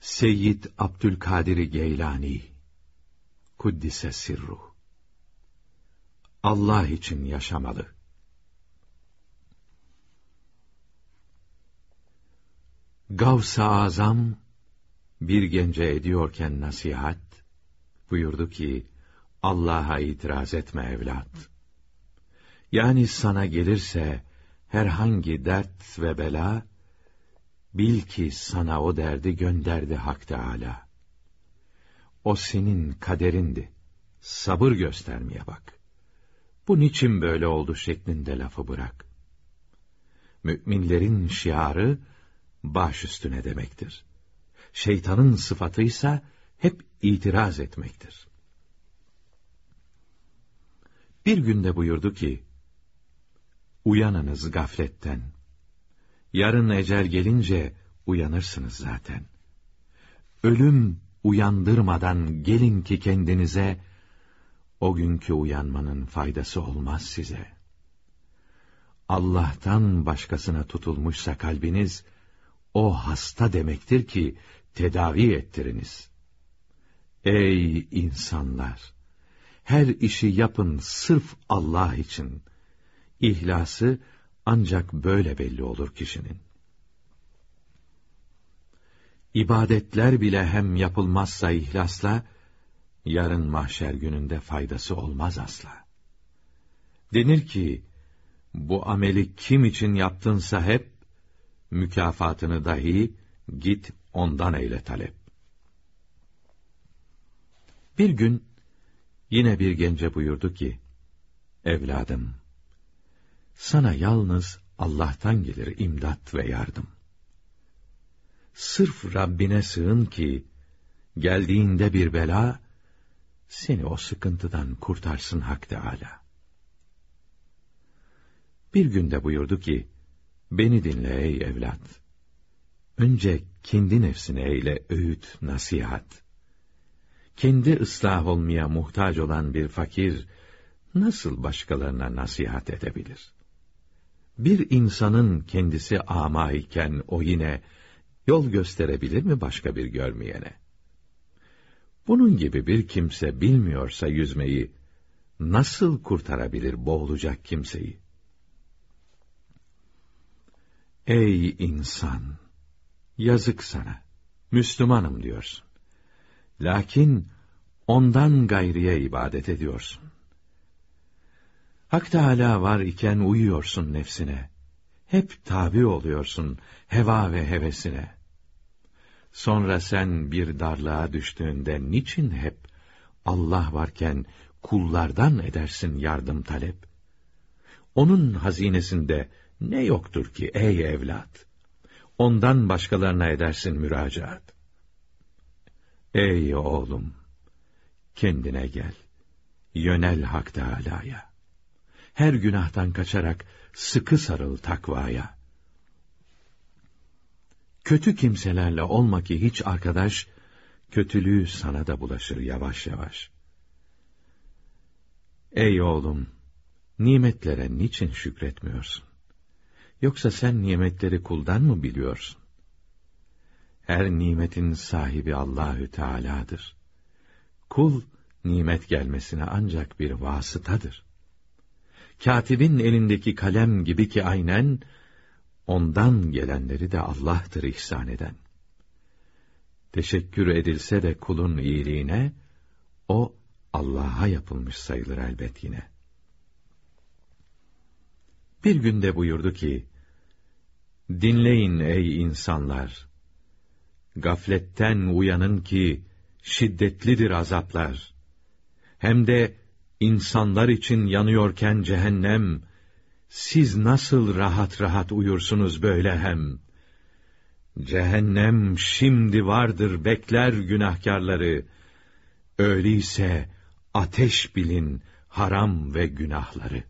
Seyyid Abdülkadir Geylani Kuddise Sirruh Allah için yaşamalı. Gavs-ı Azam bir gence ediyorken nasihat buyurdu ki Allah'a itiraz etme evlat. Yani sana gelirse herhangi dert ve bela Bil ki sana o derdi gönderdi Hak Teâlâ. O senin kaderindi. Sabır göstermeye bak. Bu niçin böyle oldu şeklinde lafı bırak. Müminlerin şiarı baş üstüne demektir. Şeytanın sıfatıysa hep itiraz etmektir. Bir günde buyurdu ki, Uyanınız gafletten.'' Yarın ecel gelince uyanırsınız zaten. Ölüm uyandırmadan gelin ki kendinize, o günkü uyanmanın faydası olmaz size. Allah'tan başkasına tutulmuşsa kalbiniz, o hasta demektir ki tedavi ettiriniz. Ey insanlar! Her işi yapın sırf Allah için. İhlası, ancak böyle belli olur kişinin. İbadetler bile hem yapılmazsa ihlasla, yarın mahşer gününde faydası olmaz asla. Denir ki, bu ameli kim için yaptınsa hep, mükafatını dahi git ondan eyle talep. Bir gün, yine bir gence buyurdu ki, Evladım, sana yalnız Allah'tan gelir imdat ve yardım. Sırf Rabbine sığın ki, geldiğinde bir bela, seni o sıkıntıdan kurtarsın Hak Teâlâ. Bir günde buyurdu ki, beni dinle ey evlat. Önce kendi nefsine eyle öğüt, nasihat. Kendi ıslah olmaya muhtaç olan bir fakir, nasıl başkalarına nasihat edebilir?'' bir insanın kendisi ama iken o yine yol gösterebilir mi başka bir görmeyene? Bunun gibi bir kimse bilmiyorsa yüzmeyi nasıl kurtarabilir boğulacak kimseyi? Ey insan, yazık sana. Müslümanım diyorsun. Lakin ondan gayriye ibadet ediyorsun. Hak Teâlâ var iken uyuyorsun nefsine. Hep tabi oluyorsun heva ve hevesine. Sonra sen bir darlığa düştüğünde niçin hep Allah varken kullardan edersin yardım talep? Onun hazinesinde ne yoktur ki ey evlat? Ondan başkalarına edersin müracaat. Ey oğlum! Kendine gel. Yönel Hak Teâlâ'ya her günahtan kaçarak sıkı sarıl takvaya. Kötü kimselerle olma ki hiç arkadaş, kötülüğü sana da bulaşır yavaş yavaş. Ey oğlum, nimetlere niçin şükretmiyorsun? Yoksa sen nimetleri kuldan mı biliyorsun? Her nimetin sahibi Allahü Teala'dır. Kul nimet gelmesine ancak bir vasıtadır.'' Katibin elindeki kalem gibi ki aynen, ondan gelenleri de Allah'tır ihsan eden. Teşekkür edilse de kulun iyiliğine, o Allah'a yapılmış sayılır elbet yine. Bir günde buyurdu ki, Dinleyin ey insanlar! Gafletten uyanın ki, şiddetlidir azaplar. Hem de insanlar için yanıyorken cehennem, siz nasıl rahat rahat uyursunuz böyle hem? Cehennem şimdi vardır bekler günahkarları. Öyleyse ateş bilin haram ve günahları.